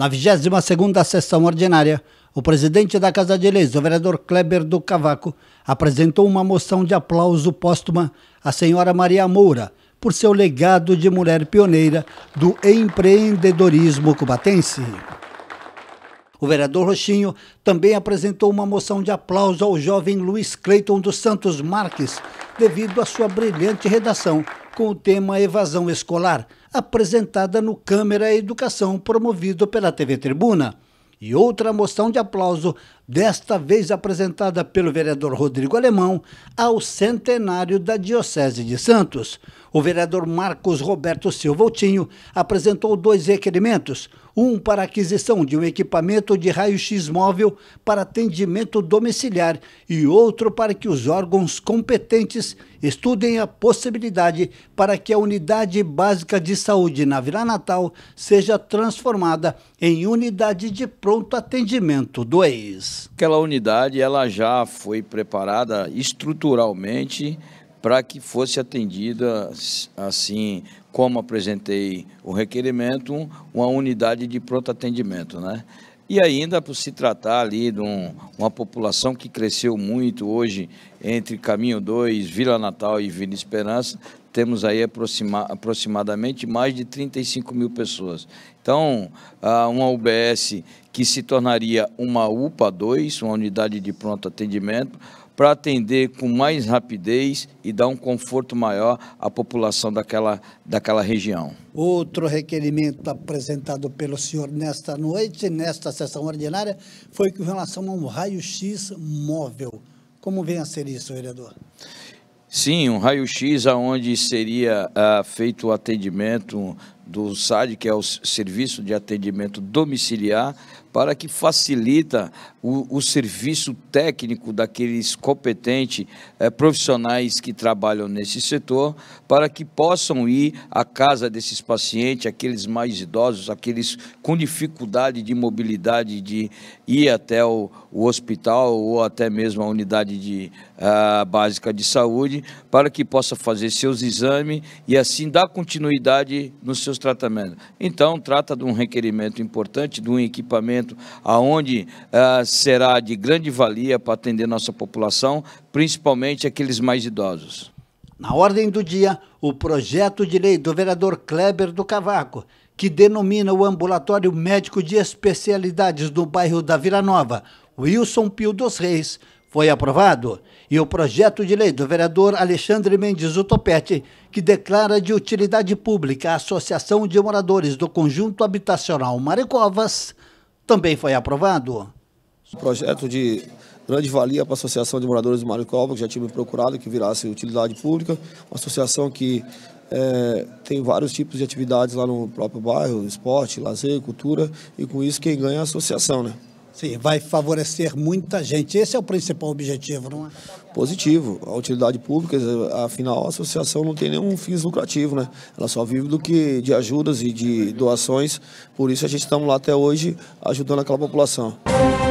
Na 22ª sessão ordinária, o presidente da Casa de Leis, o vereador Kleber do Cavaco, apresentou uma moção de aplauso póstuma à senhora Maria Moura por seu legado de mulher pioneira do empreendedorismo cubatense. O vereador Roxinho também apresentou uma moção de aplauso ao jovem Luiz Cleiton dos Santos Marques, devido à sua brilhante redação com o tema Evasão Escolar, apresentada no Câmara Educação, promovido pela TV Tribuna. E outra moção de aplauso, desta vez apresentada pelo vereador Rodrigo Alemão, ao centenário da Diocese de Santos. O vereador Marcos Roberto Silva Altinho apresentou dois requerimentos um para aquisição de um equipamento de raio-x móvel para atendimento domiciliar e outro para que os órgãos competentes estudem a possibilidade para que a unidade básica de saúde na Vila Natal seja transformada em unidade de pronto atendimento 2. Aquela unidade ela já foi preparada estruturalmente para que fosse atendida, assim como apresentei o requerimento, uma unidade de pronto atendimento, né? E ainda por se tratar ali de um, uma população que cresceu muito hoje entre Caminho 2, Vila Natal e Vila Esperança, temos aí aproxima, aproximadamente mais de 35 mil pessoas. Então, uma UBS que se tornaria uma UPA 2, uma unidade de pronto atendimento, para atender com mais rapidez e dar um conforto maior à população daquela, daquela região. Outro requerimento apresentado pelo senhor nesta noite, nesta sessão ordinária, foi com relação a um raio-x móvel. Como vem a ser isso, vereador? Sim, um raio-x aonde seria uh, feito o atendimento do SAD, que é o Serviço de Atendimento Domiciliar, para que facilita o, o serviço técnico daqueles competentes eh, profissionais que trabalham nesse setor, para que possam ir à casa desses pacientes, aqueles mais idosos, aqueles com dificuldade de mobilidade de ir até o, o hospital ou até mesmo a unidade de, ah, básica de saúde, para que possa fazer seus exames e assim dar continuidade nos seus tratamentos. Então, trata de um requerimento importante, de um equipamento aonde ah, será de grande valia para atender nossa população, principalmente aqueles mais idosos. Na ordem do dia, o projeto de lei do vereador Kleber do Cavaco, que denomina o ambulatório médico de especialidades do bairro da Vila Nova, Wilson Pio dos Reis, foi aprovado e o projeto de lei do vereador Alexandre Mendes Utopete, que declara de utilidade pública a Associação de Moradores do Conjunto Habitacional Marecovas, também foi aprovado. O projeto de grande valia para a Associação de Moradores do Marecovas, que já tinha me procurado que virasse utilidade pública, uma associação que é, tem vários tipos de atividades lá no próprio bairro, esporte, lazer, cultura, e com isso quem ganha é a associação, né? Sim, vai favorecer muita gente. Esse é o principal objetivo, não é? Positivo. A utilidade pública, afinal, a associação não tem nenhum fins lucrativo, né? Ela só vive do que de ajudas e de doações. Por isso a gente estamos lá até hoje ajudando aquela população.